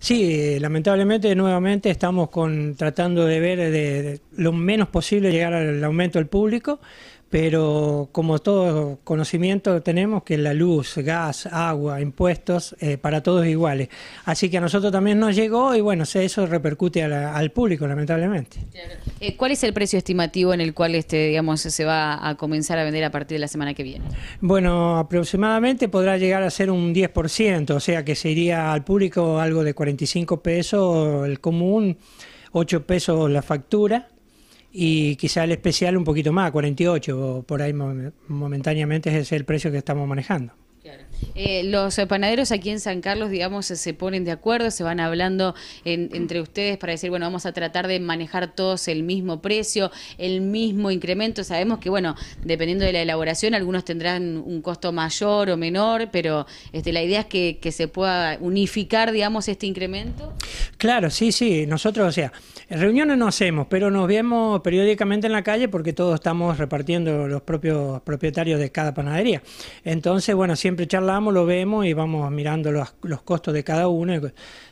Sí, lamentablemente nuevamente estamos con, tratando de ver de, lo menos posible llegar al aumento del público, pero como todo conocimiento tenemos que la luz, gas, agua, impuestos, eh, para todos iguales. Así que a nosotros también nos llegó y bueno, eso repercute al público, lamentablemente. Eh, ¿Cuál es el precio estimativo en el cual este, digamos, se va a comenzar a vender a partir de la semana que viene? Bueno, aproximadamente podrá llegar a ser un 10%, o sea que sería al público algo de 45 pesos el común, 8 pesos la factura y quizá el especial un poquito más, 48 por ahí momentáneamente es el precio que estamos manejando. Eh, los panaderos aquí en San Carlos, digamos, se ponen de acuerdo, se van hablando entre ustedes para decir, bueno, vamos a tratar de manejar todos el mismo precio, el mismo incremento. Sabemos que, bueno, dependiendo de la elaboración, algunos tendrán un costo mayor o menor, pero este, la idea es que, que se pueda unificar, digamos, este incremento. Claro, sí, sí. Nosotros, o sea, reuniones no hacemos, pero nos vemos periódicamente en la calle porque todos estamos repartiendo los propios propietarios de cada panadería. Entonces, bueno, siempre charla lo vemos y vamos mirando los, costos de cada uno.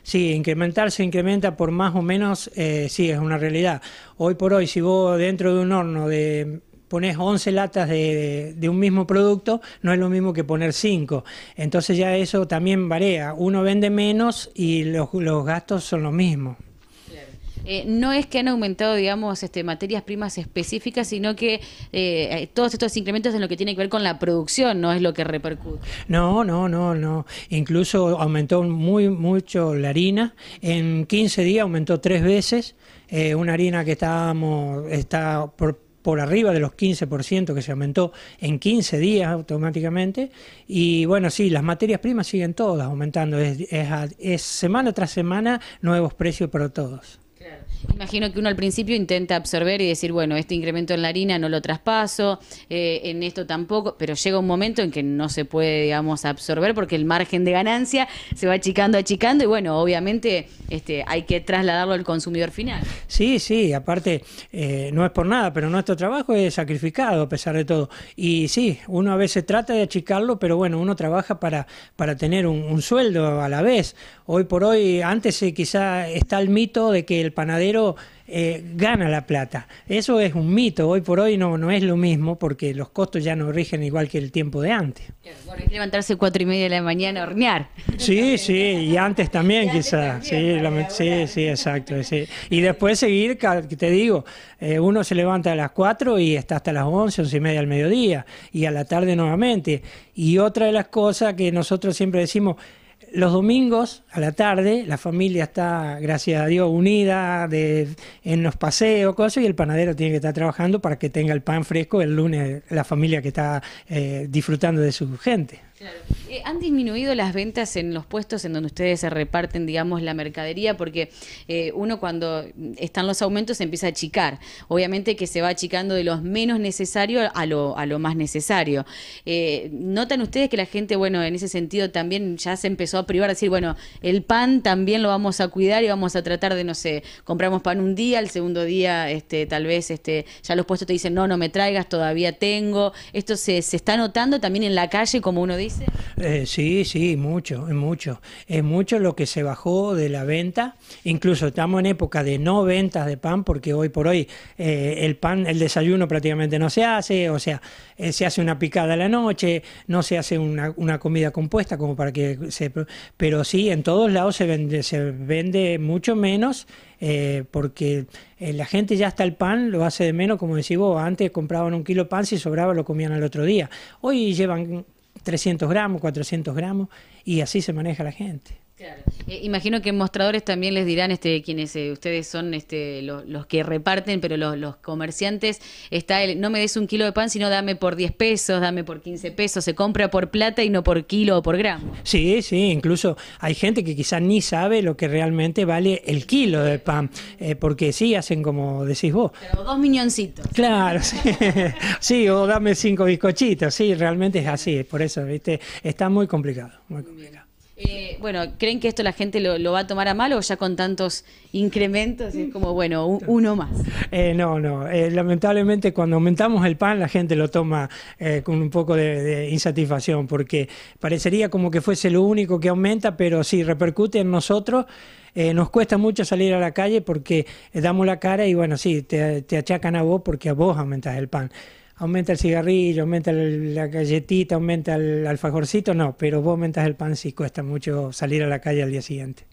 Sí, incrementar se incrementa por más o menos, eh, sí, es una realidad. Hoy por hoy, si vos dentro de un horno de pones 11 latas de, un mismo producto, no es lo mismo que poner 5. Entonces ya eso también varía. Uno vende menos y los, los gastos son los mismos. Eh, no es que han aumentado, digamos, este, materias primas específicas, sino que eh, todos estos incrementos en lo que tiene que ver con la producción, no es lo que repercute. No, no, no, no. Incluso aumentó muy mucho la harina. En 15 días aumentó tres veces. Eh, una harina que estábamos, está por por arriba de los 15% que se aumentó en 15 días automáticamente. Y bueno, sí, las materias primas siguen todas aumentando. es semana tras semana nuevos precios para todos. Imagino que uno al principio intenta absorber y decir, bueno, este incremento en la harina no lo traspaso, eh, en esto tampoco, pero llega un momento en que no se puede, digamos, absorber porque el margen de ganancia se va achicando, achicando y bueno, obviamente este, hay que trasladarlo al consumidor final. Sí, sí, aparte, eh, no es por nada, pero nuestro trabajo es sacrificado a pesar de todo. Y sí, uno a veces trata de achicarlo, pero bueno, uno trabaja para, para tener un, sueldo a la vez. Hoy por hoy, antes eh, quizá está el mito de que el panadero pero eh, gana la plata. Eso es un mito, hoy por hoy no, no es lo mismo porque los costos ya no rigen igual que el tiempo de antes. Bueno, hay que levantarse cuatro y media de la mañana a hornear. Sí, sí, y antes también quizás. Sí, sí, sí, exacto. Sí. Y después seguir, te digo, eh, uno se levanta a las 4 y está hasta las once once y media al mediodía y a la tarde nuevamente. Y otra de las cosas que nosotros siempre decimos, los domingos a la tarde la familia está, gracias a Dios, unida de, en los paseos, cosas, y el panadero tiene que estar trabajando para que tenga el pan fresco el lunes la familia que está eh, disfrutando de su gente. ¿han disminuido las ventas en los puestos en donde ustedes se reparten, digamos, la mercadería? Porque eh, uno cuando están los aumentos se empieza a achicar. Obviamente que se va achicando de lo menos necesario a lo, a lo más necesario. Eh, ¿Notan ustedes que la gente, bueno, en ese sentido también ya se empezó a privar, a decir, bueno, el pan también lo vamos a cuidar y vamos a tratar de, no sé, compramos pan un día, el segundo día, este, tal vez, este, ya los puestos te dicen, no, no me traigas, todavía tengo. ¿Esto se, se está notando también en la calle, como uno dice? Eh, eh, sí, sí, mucho, es mucho. Es mucho lo que se bajó de la venta. Incluso estamos en época de no ventas de pan, porque hoy por hoy eh, el pan, el desayuno prácticamente no se hace, o sea, eh, se hace una picada a la noche, no se hace una, comida compuesta como para que se... Pero sí, en todos lados se vende, se vende mucho menos porque la gente ya hasta el pan lo hace de menos, como decís antes compraban un kilo de pan, si sobraba lo comían al otro día. Hoy llevan 300 gramos, 400 gramos, y así se maneja la gente. Claro. Eh, imagino que en mostradores también les dirán este, quienes eh, ustedes son este, los que reparten, pero los, comerciantes, está el no me des un kilo de pan, sino dame por 10 pesos, dame por 15 pesos, se compra por plata y no por kilo o por gramo. Sí, sí, incluso hay gente que quizás ni sabe lo que realmente vale el kilo de pan, eh, porque sí, hacen como decís vos. Pero dos miñoncitos. Claro, sí, o dame cinco bizcochitos, sí, realmente es así, por eso, viste, está muy complicado, muy complicado. Eh, bueno, ¿creen que esto la gente lo, va a tomar a mal o ya con tantos incrementos es como, bueno, uno más? Eh, no, no. Eh, lamentablemente cuando aumentamos el pan la gente lo toma con un poco de, insatisfacción porque parecería como que fuese lo único que aumenta, pero sí repercute en nosotros. nos cuesta mucho salir a la calle porque damos la cara y bueno, sí, te, achacan a vos porque a vos aumentás el pan aumenta el cigarrillo, aumenta la galletita, aumenta el alfajorcito, no, pero vos aumentas el pan si cuesta mucho salir a la calle al día siguiente.